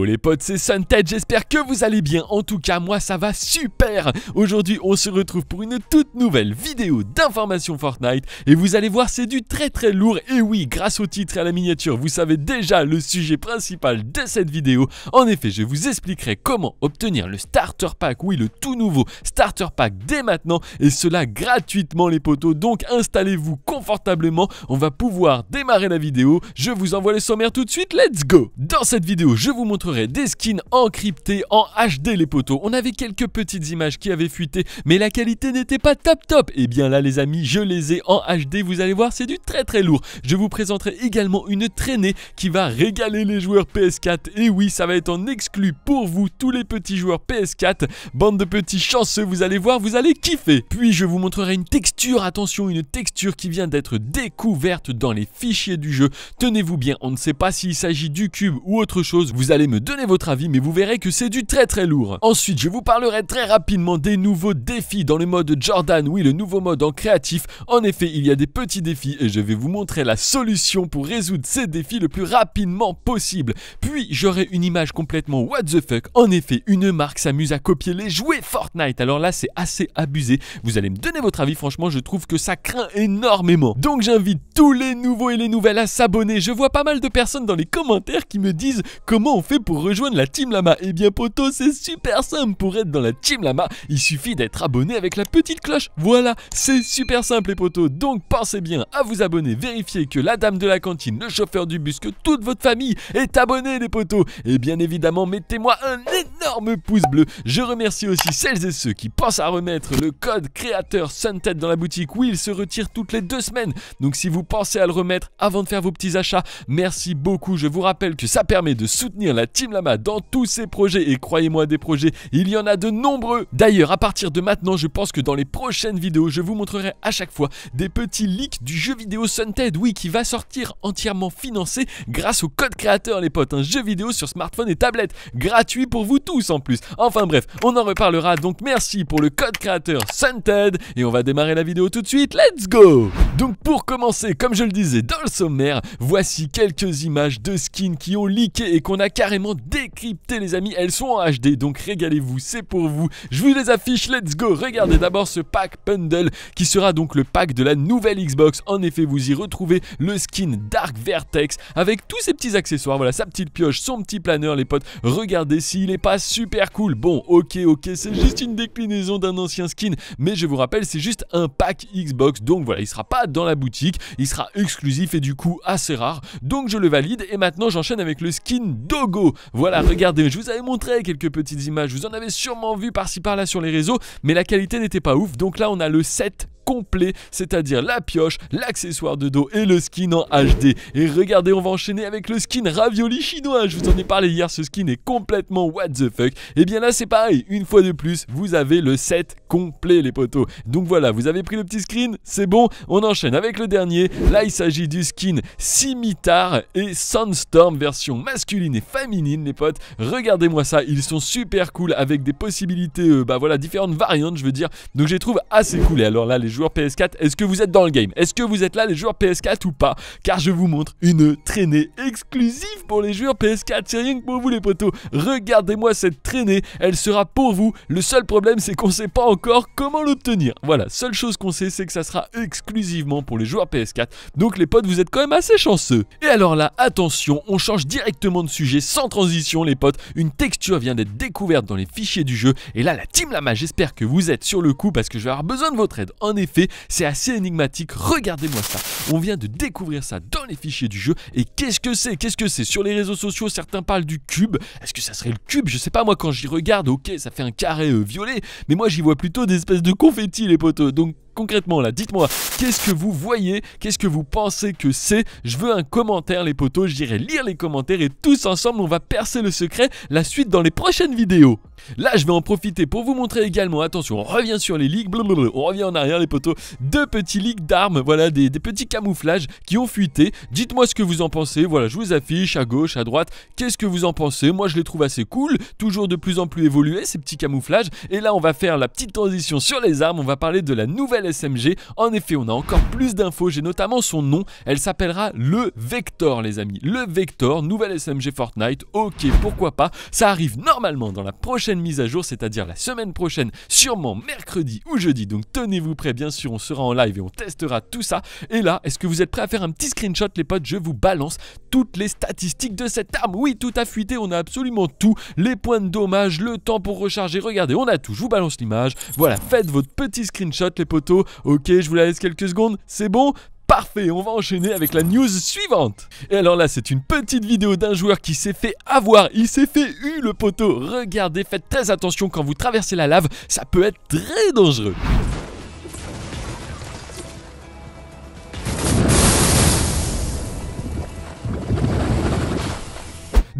les potes, c'est Sunted, j'espère que vous allez bien. En tout cas, moi ça va super. Aujourd'hui, on se retrouve pour une toute nouvelle vidéo d'information Fortnite. Et vous allez voir, c'est du très très lourd. Et oui, grâce au titre et à la miniature, vous savez déjà le sujet principal de cette vidéo. En effet, je vous expliquerai comment obtenir le Starter Pack, oui, le tout nouveau Starter Pack dès maintenant. Et cela gratuitement, les potos. Donc installez-vous confortablement. On va pouvoir démarrer la vidéo. Je vous envoie les sommaires tout de suite. Let's go Dans cette vidéo, je vous montre montrerai des skins encryptés en HD les poteaux On avait quelques petites images qui avaient fuité, mais la qualité n'était pas top top. Et eh bien là les amis, je les ai en HD, vous allez voir, c'est du très très lourd. Je vous présenterai également une traînée qui va régaler les joueurs PS4. Et oui, ça va être en exclu pour vous, tous les petits joueurs PS4. Bande de petits chanceux, vous allez voir, vous allez kiffer. Puis je vous montrerai une texture, attention, une texture qui vient d'être découverte dans les fichiers du jeu. Tenez-vous bien, on ne sait pas s'il s'agit du cube ou autre chose, vous allez me donner votre avis, mais vous verrez que c'est du très très lourd. Ensuite, je vous parlerai très rapidement des nouveaux défis dans le mode Jordan, oui, le nouveau mode en créatif. En effet, il y a des petits défis et je vais vous montrer la solution pour résoudre ces défis le plus rapidement possible. Puis, j'aurai une image complètement what the fuck. En effet, une marque s'amuse à copier les jouets Fortnite. Alors là, c'est assez abusé. Vous allez me donner votre avis, franchement, je trouve que ça craint énormément. Donc, j'invite tous les nouveaux et les nouvelles à s'abonner. Je vois pas mal de personnes dans les commentaires qui me disent comment on fait pour rejoindre la Team Lama Eh bien poto, c'est super simple pour être dans la Team Lama, il suffit d'être abonné avec la petite cloche. Voilà, c'est super simple les potos. Donc pensez bien à vous abonner, vérifiez que la dame de la cantine, le chauffeur du bus, que toute votre famille est abonnée les potos. Et bien évidemment, mettez-moi un énorme pouce bleu. Je remercie aussi celles et ceux qui pensent à remettre le code créateur Suntet dans la boutique. où il se retire toutes les deux semaines. Donc si vous pensez à le remettre avant de faire vos petits achats, merci beaucoup. Je vous rappelle que ça permet de soutenir la Team Lama dans tous ses projets. Et croyez-moi, des projets, il y en a de nombreux. D'ailleurs, à partir de maintenant, je pense que dans les prochaines vidéos, je vous montrerai à chaque fois des petits leaks du jeu vidéo Sunted, oui, qui va sortir entièrement financé grâce au code créateur, les potes. Un jeu vidéo sur smartphone et tablette, gratuit pour vous tous en plus. Enfin bref, on en reparlera. Donc merci pour le code créateur Sunted. Et on va démarrer la vidéo tout de suite. Let's go Donc pour commencer, comme je le disais dans le sommaire, voici quelques images de skins qui ont leaké et qu'on a carrément décrypter les amis, elles sont en HD donc régalez-vous, c'est pour vous. Je vous les affiche, let's go Regardez d'abord ce pack bundle qui sera donc le pack de la nouvelle Xbox. En effet, vous y retrouvez le skin Dark Vertex avec tous ses petits accessoires, voilà, sa petite pioche, son petit planeur les potes. Regardez s'il est pas super cool. Bon, ok, ok, c'est juste une déclinaison d'un ancien skin, mais je vous rappelle, c'est juste un pack Xbox, donc voilà, il sera pas dans la boutique, il sera exclusif et du coup assez rare. Donc je le valide et maintenant j'enchaîne avec le skin Dogo. Voilà, regardez, je vous avais montré quelques petites images, vous en avez sûrement vu par-ci par-là sur les réseaux, mais la qualité n'était pas ouf. Donc là, on a le 7 complet, c'est-à-dire la pioche, l'accessoire de dos et le skin en HD. Et regardez, on va enchaîner avec le skin ravioli chinois. Je vous en ai parlé hier, ce skin est complètement what the fuck. Et eh bien là, c'est pareil, une fois de plus, vous avez le set complet, les potos. Donc voilà, vous avez pris le petit screen, c'est bon, on enchaîne avec le dernier. Là, il s'agit du skin Simitar et sunstorm, version masculine et féminine, les potes. Regardez-moi ça, ils sont super cool avec des possibilités, euh, bah voilà, différentes variantes, je veux dire. Donc je les trouve assez cool. Et alors là, les joueurs PS4, est-ce que vous êtes dans le game Est-ce que vous êtes là les joueurs PS4 ou pas Car je vous montre une traînée exclusive pour les joueurs PS4, c'est rien que pour vous les potos. Regardez-moi cette traînée, elle sera pour vous. Le seul problème c'est qu'on sait pas encore comment l'obtenir. Voilà, seule chose qu'on sait c'est que ça sera exclusivement pour les joueurs PS4. Donc les potes, vous êtes quand même assez chanceux. Et alors là, attention, on change directement de sujet sans transition les potes. Une texture vient d'être découverte dans les fichiers du jeu et là la team Lama, j'espère que vous êtes sur le coup parce que je vais avoir besoin de votre aide. En fait, c'est assez énigmatique. Regardez-moi ça. On vient de découvrir ça dans les fichiers du jeu. Et qu'est-ce que c'est Qu'est-ce que c'est Sur les réseaux sociaux, certains parlent du cube. Est-ce que ça serait le cube Je sais pas, moi, quand j'y regarde, ok, ça fait un carré euh, violet. Mais moi, j'y vois plutôt des espèces de confettis, les potes. Donc, concrètement là, dites-moi, qu'est-ce que vous voyez, qu'est-ce que vous pensez que c'est Je veux un commentaire les potos, j'irai lire les commentaires et tous ensemble on va percer le secret, la suite dans les prochaines vidéos. Là je vais en profiter pour vous montrer également, attention on revient sur les ligues, blablabla, on revient en arrière les potos, deux petits ligues d'armes, voilà des, des, petits camouflages qui ont fuité, dites-moi ce que vous en pensez, voilà je vous affiche à gauche, à droite, qu'est-ce que vous en pensez, moi je les trouve assez cool, toujours de plus en plus évolués ces petits camouflages, et là on va faire la petite transition sur les armes, on va parler de la nouvelle SMG, En effet, on a encore plus d'infos, j'ai notamment son nom, elle s'appellera le Vector les amis. Le Vector, nouvelle SMG Fortnite, ok pourquoi pas, ça arrive normalement dans la prochaine mise à jour, c'est-à-dire la semaine prochaine, sûrement mercredi ou jeudi, donc tenez-vous prêts bien sûr, on sera en live et on testera tout ça. Et là, est-ce que vous êtes prêts à faire un petit screenshot les potes Je vous balance toutes les statistiques de cette arme, oui tout a fuité, on a absolument tout, les points de dommage, le temps pour recharger, regardez on a tout, je vous balance l'image, voilà faites votre petit screenshot les potes Ok, je vous la laisse quelques secondes, c'est bon Parfait, on va enchaîner avec la news suivante. Et alors là, c'est une petite vidéo d'un joueur qui s'est fait avoir, il s'est fait eu le poteau. Regardez, faites très attention quand vous traversez la lave, ça peut être très dangereux.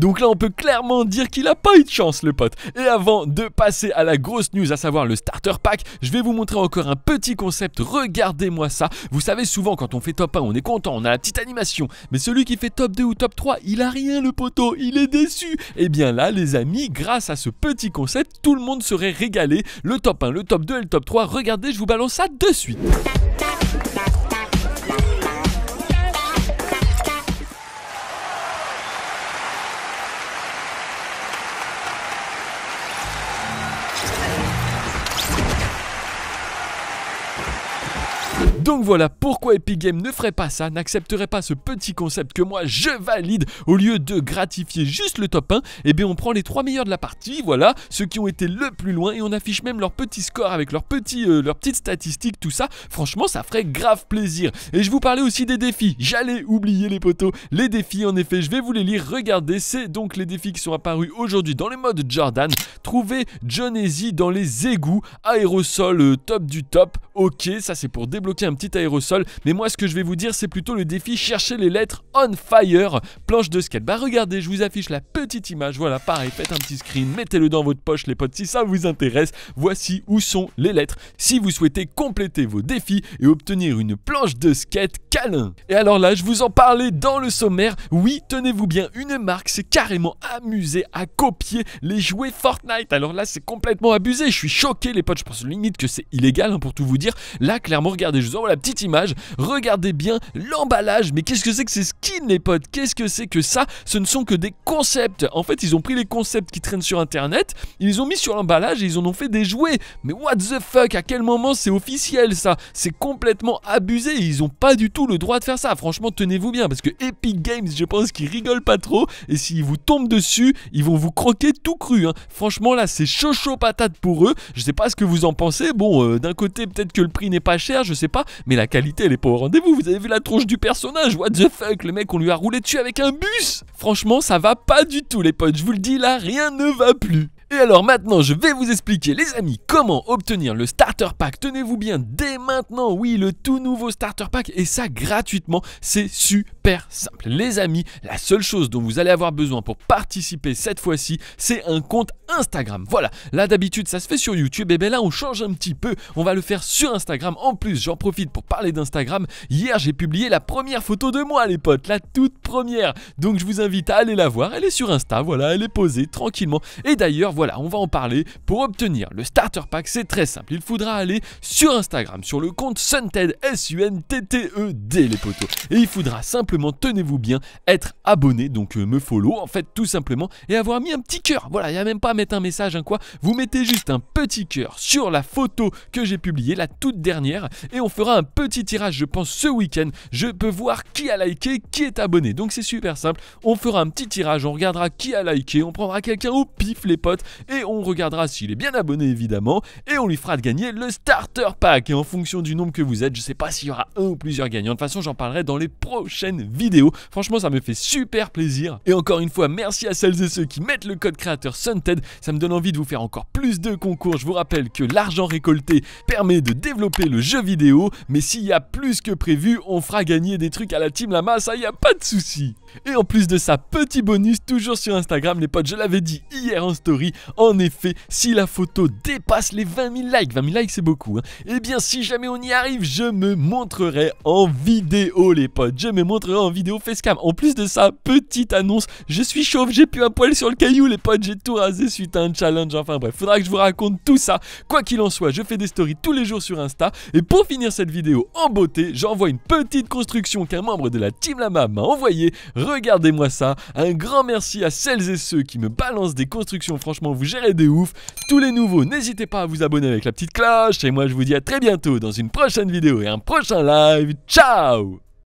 Donc là, on peut clairement dire qu'il a pas eu de chance, le pote. Et avant de passer à la grosse news, à savoir le starter pack, je vais vous montrer encore un petit concept. Regardez-moi ça. Vous savez, souvent, quand on fait top 1, on est content, on a la petite animation. Mais celui qui fait top 2 ou top 3, il a rien, le poteau. Il est déçu. Et eh bien là, les amis, grâce à ce petit concept, tout le monde serait régalé. Le top 1, le top 2 et le top 3. Regardez, je vous balance ça de suite. Donc voilà pourquoi Epic Games ne ferait pas ça, n'accepterait pas ce petit concept que moi je valide au lieu de gratifier juste le top 1, et eh bien on prend les trois meilleurs de la partie, voilà, ceux qui ont été le plus loin et on affiche même leur petit score avec leurs euh, petites statistiques, tout ça. Franchement, ça ferait grave plaisir. Et je vous parlais aussi des défis. J'allais oublier les poteaux. Les défis, en effet, je vais vous les lire. Regardez, c'est donc les défis qui sont apparus aujourd'hui dans les modes Jordan. Trouver John Easy dans les égouts, aérosol euh, top du top. Ok, ça c'est pour débloquer un petit aérosol. Mais moi, ce que je vais vous dire, c'est plutôt le défi chercher les lettres on fire, planche de skate. Bah regardez, je vous affiche la petite image. Voilà, pareil, faites un petit screen, mettez-le dans votre poche, les potes, si ça vous intéresse. Voici où sont les lettres. Si vous souhaitez compléter vos défis et obtenir une planche de skate câlin. Et alors là, je vous en parlais dans le sommaire. Oui, tenez-vous bien, une marque s'est carrément amusée à copier les jouets Fortnite. Alors là, c'est complètement abusé. Je suis choqué, les potes. Je pense limite que c'est illégal hein, pour tout vous dire. Là, clairement, regardez, je vous en la petite image. Regardez bien l'emballage. Mais qu'est-ce que c'est que ces skins, les potes Qu'est-ce que c'est que ça Ce ne sont que des concepts. En fait, ils ont pris les concepts qui traînent sur internet, ils les ont mis sur l'emballage et ils en ont fait des jouets. Mais what the fuck À quel moment c'est officiel ça C'est complètement abusé. Ils n'ont pas du tout le droit de faire ça. Franchement, tenez-vous bien parce que Epic Games, je pense qu'ils rigolent pas trop. Et s'ils vous tombent dessus, ils vont vous croquer tout cru. Hein. Franchement, là, c'est chaud patate pour eux. Je sais pas ce que vous en pensez. Bon, euh, d'un côté, peut-être que le prix n'est pas cher, je sais pas mais la qualité elle est pas au rendez-vous. Vous avez vu la tronche du personnage, what the fuck, le mec on lui a roulé dessus avec un bus Franchement ça va pas du tout les potes, je vous le dis là, rien ne va plus et alors maintenant, je vais vous expliquer les amis comment obtenir le starter pack. Tenez-vous bien dès maintenant, oui, le tout nouveau starter pack et ça gratuitement, c'est super super simple. Les amis, la seule chose dont vous allez avoir besoin pour participer cette fois-ci, c'est un compte Instagram. Voilà, là d'habitude ça se fait sur YouTube, et bien là on change un petit peu, on va le faire sur Instagram. En plus, j'en profite pour parler d'Instagram. Hier j'ai publié la première photo de moi les potes, la toute première. Donc je vous invite à aller la voir, elle est sur Insta, voilà, elle est posée tranquillement. Et d'ailleurs, voilà, on va en parler. Pour obtenir le starter pack, c'est très simple, il faudra aller sur Instagram, sur le compte Sunted, S-U-N-T-T-E-D les potos. Et il faudra simplement tenez-vous bien, être abonné, donc euh, me follow, en fait, tout simplement, et avoir mis un petit cœur. Voilà, il n'y a même pas à mettre un message, un hein, quoi. Vous mettez juste un petit cœur sur la photo que j'ai publiée, la toute dernière, et on fera un petit tirage, je pense, ce week-end. Je peux voir qui a liké, qui est abonné. Donc c'est super simple. On fera un petit tirage, on regardera qui a liké, on prendra quelqu'un au pif, les potes, et on regardera s'il est bien abonné, évidemment, et on lui fera gagner le starter pack. Et en fonction du nombre que vous êtes, je ne sais pas s'il y aura un ou plusieurs gagnants. De toute façon, j'en parlerai dans les prochaines vidéo. Franchement, ça me fait super plaisir. Et encore une fois, merci à celles et ceux qui mettent le code créateur Sunted. Ça me donne envie de vous faire encore plus de concours. Je vous rappelle que l'argent récolté permet de développer le jeu vidéo. Mais s'il y a plus que prévu, on fera gagner des trucs à la team Lama. il y a pas de souci. Et en plus de ça, petit bonus, toujours sur Instagram, les potes, je l'avais dit hier en story. En effet, si la photo dépasse les 20 000 likes, 20 000 likes c'est beaucoup, et hein. eh bien si jamais on y arrive, je me montrerai en vidéo, les potes. Je me montrerai en vidéo facecam. En plus de ça, petite annonce, je suis chauve, j'ai pu un poil sur le caillou, les potes, j'ai tout rasé suite à un challenge. Enfin bref, faudra que je vous raconte tout ça. Quoi qu'il en soit, je fais des stories tous les jours sur Insta. Et pour finir cette vidéo en beauté, j'envoie une petite construction qu'un membre de la Team Lama m'a envoyée. Regardez-moi ça. Un grand merci à celles et ceux qui me balancent des constructions. Franchement, vous gérez des ouf. Tous les nouveaux, n'hésitez pas à vous abonner avec la petite cloche. Et moi, je vous dis à très bientôt dans une prochaine vidéo et un prochain live. Ciao